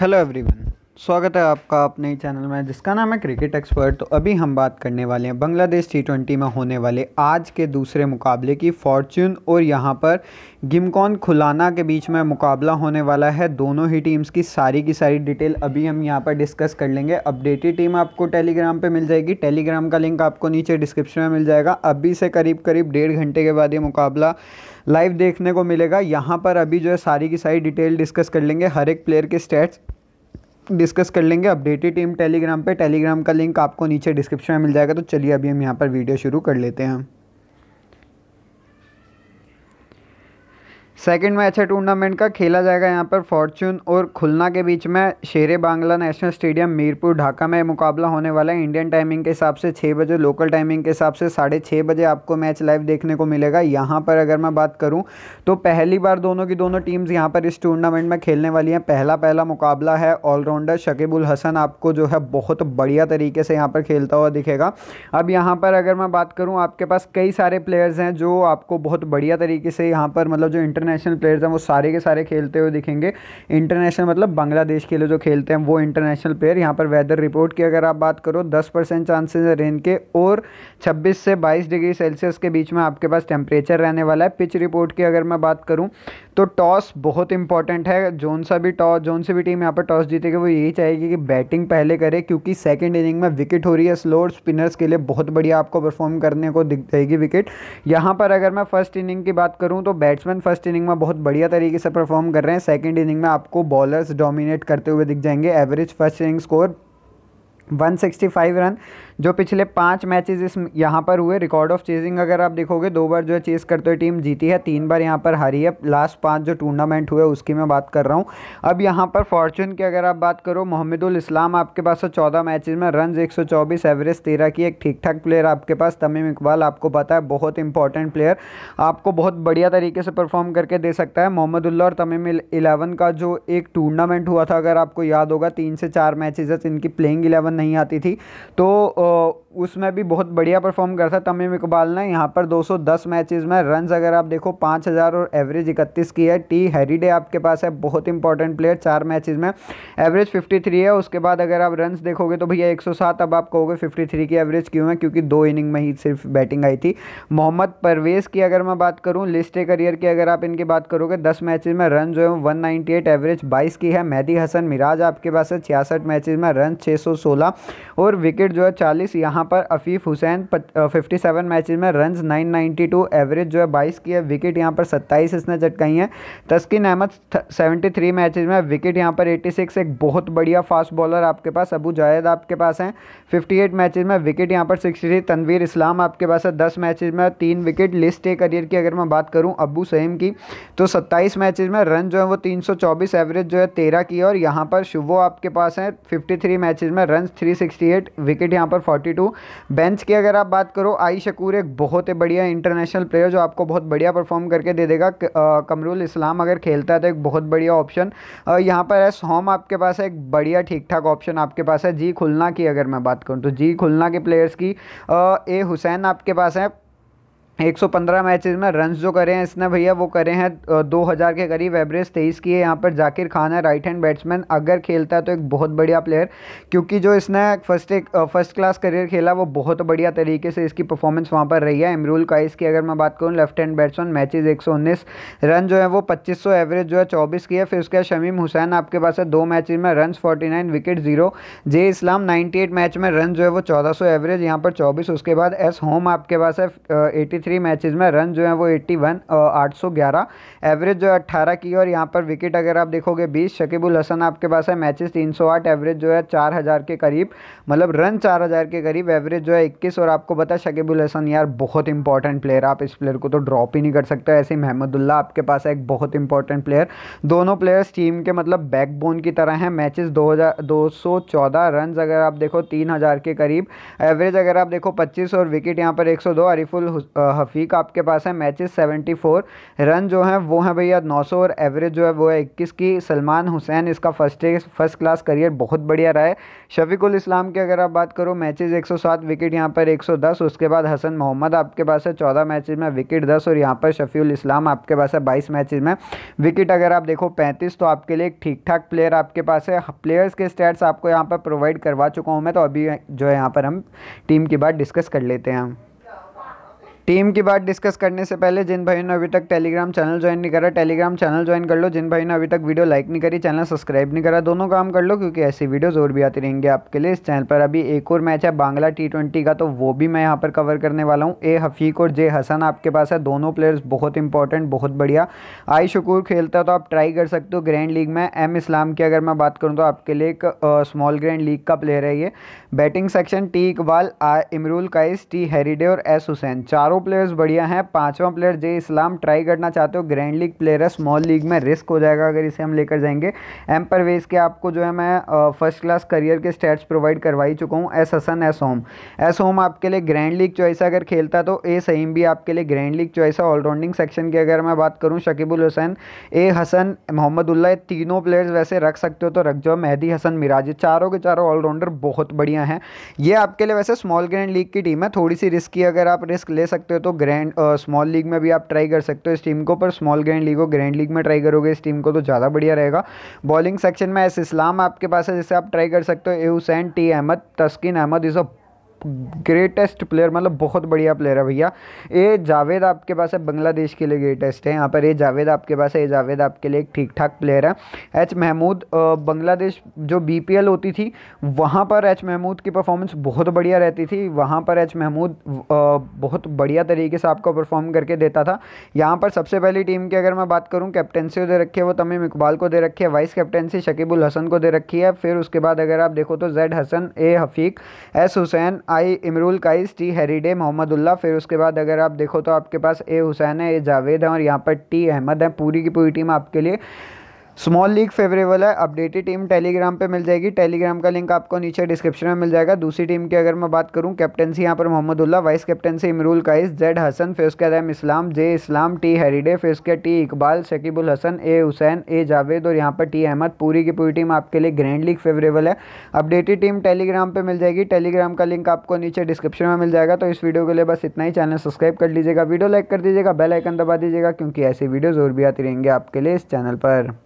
hello everyone स्वागत है आपका अपने ही चैनल में जिसका नाम है क्रिकेट एक्सपर्ट तो अभी हम बात करने वाले हैं बांग्लादेश टी ट्वेंटी में होने वाले आज के दूसरे मुकाबले की फॉर्च्यून और यहाँ पर गिमकॉन खुलाना के बीच में मुकाबला होने वाला है दोनों ही टीम्स की सारी की सारी डिटेल अभी हम यहाँ पर डिस्कस कर लेंगे अपडेटेड टीम आपको टेलीग्राम पर मिल जाएगी टेलीग्राम का लिंक आपको नीचे डिस्क्रिप्शन में मिल जाएगा अभी से करीब करीब डेढ़ घंटे के बाद ये मुकाबला लाइव देखने को मिलेगा यहाँ पर अभी जो है सारी की सारी डिटेल डिस्कस कर लेंगे हर एक प्लेयर के स्टेट्स डिस्कस कर लेंगे अपडेटेड टीम टेलीग्राम पे टेलीग्राम का लिंक आपको नीचे डिस्क्रिप्शन में मिल जाएगा तो चलिए अभी हम यहाँ पर वीडियो शुरू कर लेते हैं सेकेंड मैच है टूर्नामेंट का खेला जाएगा यहाँ पर फॉर्चून और खुलना के बीच में शेर बांग्ला नेशनल स्टेडियम मीरपुर ढाका में मुकाबला होने वाला है इंडियन टाइमिंग के हिसाब से छः बजे लोकल टाइमिंग के हिसाब से साढ़े छः बजे आपको मैच लाइव देखने को मिलेगा यहाँ पर अगर मैं बात करूँ तो पहली बार दोनों की दोनों टीम्स यहाँ पर इस टूर्नामेंट में खेलने वाली हैं पहला पहला मुकाबला है ऑलराउंडर शकीबुल हसन आपको जो है बहुत बढ़िया तरीके से यहाँ पर खेलता हुआ दिखेगा अब यहाँ पर अगर मैं बात करूँ आपके पास कई सारे प्लेयर्स हैं जो आपको बहुत बढ़िया तरीके से यहाँ पर मतलब जो इंटरनेट इंटरनेशनल प्लेयर्स हैं वो सारे के सारे खेलते हुए दिखेंगे इंटरनेशनल मतलब बांग्लादेश के लिए जो खेलते हैं वो इंटरनेशनल प्लेयर यहाँ पर वेदर रिपोर्ट की अगर आप बात करो दस परसेंट चांसेज है रेन के और छब्बीस से बाईस डिग्री सेल्सियस के बीच में आपके पास टेम्परेचर रहने वाला है पिच रिपोर्ट की अगर मैं बात करूँ तो टॉस बहुत इंपॉर्टेंट है जोन सा भी टॉस जोन सी भी टीम यहाँ पर टॉस जीतेगी वो यही चाहेगी कि बैटिंग पहले करे क्योंकि सेकेंड इनिंग में विकेट हो रही है स्लो स्पिनर्स के लिए बहुत बढ़िया आपको परफॉर्म करने को दिख जाएगी विकेट यहाँ पर अगर मैं फर्स्ट इनिंग की बात करूँ तो बैट्समैन फर्स्ट इनिंग इनिंग में बहुत बढ़िया तरीके से परफॉर्म कर रहे हैं सेकेंड इनिंग में आपको बॉलर्स डोमिनेट करते हुए दिख जाएंगे average first inning score 165 run जो पिछले पाँच मैचेस इस यहाँ पर हुए रिकॉर्ड ऑफ चेजिंग अगर आप देखोगे दो बार जो है चेज़ करते हुए टीम जीती है तीन बार यहाँ पर हारी है लास्ट पांच जो टूर्नामेंट हुए उसकी मैं बात कर रहा हूँ अब यहाँ पर फॉर्चून की अगर आप बात करो मोहम्मदुल इस्लाम आपके पास है तो चौदह मैचेज में रन एक एवरेज तेरह की एक ठीक ठाक प्लेयर आपके पास तमीम इकबाल आपको पता है बहुत इंपॉर्टेंट प्लेयर आपको बहुत बढ़िया तरीके से परफॉर्म करके दे सकता है मोहम्मदुल्ला और तमीम इलेवन का जो एक टूर्नामेंट हुआ था अगर आपको याद होगा तीन से चार मैचेज इनकी प्लेइंग इलेवन नहीं आती थी तो उसमें भी बहुत बढ़िया परफॉर्म करता तमीम इकबाल ने यहाँ पर 210 मैचेस में रन अगर आप देखो 5000 और एवरेज इकतीस की है टी हैरीडे आपके पास है बहुत इंपॉर्टेंट प्लेयर चार मैचेस में एवरेज 53 है उसके बाद अगर आप रन देखोगे तो भैया 107 अब आप कहोगे 53 की एवरेज क्यों है क्योंकि दो इनिंग में ही सिर्फ बैटिंग आई थी मोहम्मद परवेज़ की अगर मैं बात करूँ लिस्ट करियर की अगर आप इनकी बात करोगे दस मैच में रन जो है वन एवरेज बाईस की है मेहदी हसन मिराज आपके पास है छियासठ मैचेज में रन छः था और विकेट जो है चालीस यहाँ पर Afif Hossain fifty seven matches में run nine ninety two average जो है बाईस की है विकेट यहाँ पर सत्ताईस इसने झटकाई है Taskin Ahmed seventy three matches में विकेट यहाँ पर एटी सिक्स एक बहुत बढ़िया फास्ट बॉलर आपके पास अबू जायद आपके पास हैं फिफ्टी एट मैचेज में विकेट यहाँ पर सिक्सटी थ्री तनवीर इस्लाम आपके पास है दस मैचेज में तीन विकेट लिस्ट ए करियर की अगर मैं बात करूँ अबू सहीम की तो सत्ताईस मैचेज में रन जो है वो तीन सौ चौबीस एवरेज जो है तेरह की और यहाँ पर शुभो आपके पास हैं फिफ्टी थ्री मैचेज में रन रन्स 368 विकेट यहाँ पर 42 बेंच की अगर आप बात करो आई शकूर एक बहुत ही बढ़िया इंटरनेशनल प्लेयर जो आपको बहुत बढ़िया परफॉर्म करके दे देगा कमरुल इस्लाम अगर खेलता है तो एक बहुत बढ़िया ऑप्शन यहाँ पर है सोम आपके पास है एक बढ़िया ठीक ठाक ऑप्शन आपके पास है जी खुलना की अगर मैं बात करूँ तो जी खुलना के प्लेयर्स की ए हुसैन आपके पास है 115 मैचेस में रन जो करे हैं इसने भैया वो करे हैं 2000 के करीब एवरेज तेईस की है यहाँ पर जाकिर खान है राइट हैंड बैट्समैन अगर खेलता है तो एक बहुत बढ़िया प्लेयर क्योंकि जो इसने फर्स्ट एक फर्स्ट क्लास करियर खेला वो बहुत बढ़िया तरीके से इसकी परफॉर्मेंस वहाँ पर रही है इमरुल काइस की अगर मैं बात करूँ लेफ्ट हैंड बैट्समैन मैचेज एक रन जो है वो पच्चीस एवरेज जो है चौबीस की है फिर उसके बाद शमीम हुसैन आपके पास है दो मैचेज में run forty wicket zero J Islam ninety match में रन जो है वो चौदह एवरेज यहाँ पर चौबीस उसके बाद एस होम आपके पास है एटी थ्री मैचेस में रन जो है वो 81 811 एवरेज जो है अट्ठारह की और यहाँ पर विकेट अगर आप देखोगे 20 शकीबुल हसन आपके पास है मैचेस 308 एवरेज जो है 4000 के करीब मतलब रन 4000 के करीब एवरेज जो है 21 और आपको पता है शकीबुल हसन यार बहुत इंपॉर्टेंट प्लेयर आप इस प्लेयर को तो ड्रॉप ही नहीं कर सकते ऐसे ही महमदुल्ला आपके पास है एक बहुत इंपॉर्टेंट प्लेयर दोनों प्लेयर्स टीम के मतलब बैकबोन की तरह हैं मैचेस 2000 214 रन अगर आप देखो 3000 के करीब एवरेज अगर आप देखो पच्चीस और विकेट यहाँ पर एक 102 अरिफुल हफीक आपके पास है मैचेस 74 रन जो हैं वो हैं भैया 900 और एवरेज जो है वो है 21 की सलमान हुसैन इसका फर्स्ट फर्स्ट क्लास करियर बहुत बढ़िया रहा है शफीकुल इस्लाम की अगर आप बात करो मैचेस 107 विकेट यहाँ पर 110 उसके बाद हसन मोहम्मद आपके पास है चौदह मैचेज में विकेट दस और यहाँ पर शफी इस्लाम आपके पास है बाईस मैचेज में विकेट अगर आप देखो पैंतीस तो आपके लिए एक ठीक ठाक प्लेयर आपके पास है प्लेयर्स के स्टैट्स आपको यहाँ पर प्रोवाइड करवा चुका हूँ मैं तो अभी जो है यहाँ पर हम टीम की बात डिस्कस कर लेते हैं टीम की बात डिस्कस करने से पहले जिन भाइयों ने अभी तक टेलीग्राम चैनल ज्वाइन नहीं करा टेलीग्राम चैनल ज्वाइन कर लो जिन भाइयों ने अभी तक वीडियो लाइक नहीं करी चैनल सब्सक्राइब नहीं करा दोनों काम कर लो क्योंकि ऐसी वीडियोज़ और भी आती रहेंगे आपके लिए इस चैनल पर अभी एक और मैच है बांग्ला टी ट्वेंटी का तो वो भी मैं यहाँ पर कवर करने वाला हूँ ए हफीक और जे हसन आपके पास है दोनों प्लेयर्स बहुत इंपॉर्टेंट बहुत बढ़िया आई शकूर खेलता है तो आप ट्राई कर सकते हो ग्रैंड लीग में एम इस्लाम की अगर मैं बात करूँ तो आपके लिए एक स्मॉल ग्रैंड लीग का प्लेयर है ये बैटिंग सेक्शन टी इकबाल आ इमरुल काइस टी हेरीडे और एस हुसैन चारों चारों प्लेयर्स बढ़िया हैं पांचवा प्लेयर जे इस्लाम ट्राई करना चाहते हो ग्रैंड लीग प्लेयर है स्मॉल लीग में रिस्क हो जाएगा अगर इसे हम लेकर जाएंगे एम परवेज के आपको जो है मैं फर्स्ट क्लास करियर के स्टेट्स प्रोवाइड करवा ही चुका हूँ एस हसन एस होम एस होम आपके लिए ग्रैंड लीग चॉइस अगर खेलता तो ए सहीम भी आपके लिए ग्रैंड लीग चॉइस है ऑलराउंडिंग सेक्शन की अगर मैं बात करूँ शकीबुल हुसैन ए हसन मोहम्मदुल्ला तीनों प्लेयर्स वैसे रख सकते हो तो रख जाओ मेहदी हसन मिराज चारों के चारों ऑलराउंडर बहुत बढ़िया हैं ये आपके लिए वैसे स्मॉल ग्रैंड लीग की टीम है थोड़ी सी रिस्की अगर आप रिस्क ले सकते सकते हो तो ग्रैंड स्मॉल लीग में भी आप ट्राई कर सकते हो इस टीम को पर स्मॉल ग्रैंड लीग हो ग्रैंड लीग में ट्राई करोगे इस टीम को तो ज़्यादा बढ़िया रहेगा बॉलिंग सेक्शन में एस इस्लाम आपके पास है जिसे आप ट्राई कर सकते हो A Hossain T Ahmed Taskin Ahmed is a greatest player मतलब बहुत बढ़िया प्लेयर है भैया ए जावेद आपके पास है बांग्लादेश के लिए ग्रेटेस्ट है यहाँ पर ए जावेद आपके पास है ए जावेद आपके लिए एक ठीक ठाक प्लेयर है एच महमूद बांग्लादेश जो बी होती थी वहाँ पर एच महमूद की परफॉर्मेंस बहुत बढ़िया रहती थी वहाँ पर एच महमूद बहुत बढ़िया तरीके से आपको परफॉर्म करके देता था यहाँ पर सबसे पहली टीम की अगर मैं बात करूँ कैप्टनसी दे रखी है वो तमीम इकबाल को दे रखी है वाइस कैप्टनसी शकीबुल हसन को दे रखी है फिर उसके बाद अगर आप देखो तो जेड हसन ए हफीक S Hussain I Imrul Kayes T Hridoy Mahmudullah फिर उसके बाद अगर आप देखो तो आपके पास ए हुसैन है ए जावेद है और यहाँ पर टी अहमद है पूरी की पूरी टीम आपके लिए स्मॉल लीग फेवरेबल है अपडेटेड टीम टेलीग्राम पे मिल जाएगी टेलीग्राम का लिंक आपको नीचे डिस्क्रिप्शन में मिल जाएगा दूसरी टीम की अगर मैं बात करूं कैप्टनसी यहाँ पर Mahmudullah vice captaincy Imrul Kayes Z Hasan फिर उसके एम इस्लाम जे इस्लाम टी हेरीडे फिर उसके T Iqbal Shakibul Hasan A Hussain A Javed और यहाँ पर टी अहमद पूरी की पूरी टीम आपके लिए ग्रैंड लीग फेवरेबल है अपडेटेड टीम टेलीग्राम पर मिल जाएगी टेलीग्राम का लिंक आपको नीचे डिस्क्रिप्शन में मिल जाएगा तो इस वीडियो के लिए बस इतना ही चैनल सब्सक्राइब कर लीजिएगा वीडियो लाइक कर दीजिएगा बेल आइकन दबा दीजिएगा क्योंकि ऐसी वीडियोज़ और भी आती रहेंगे आपके लिए इस चैनल पर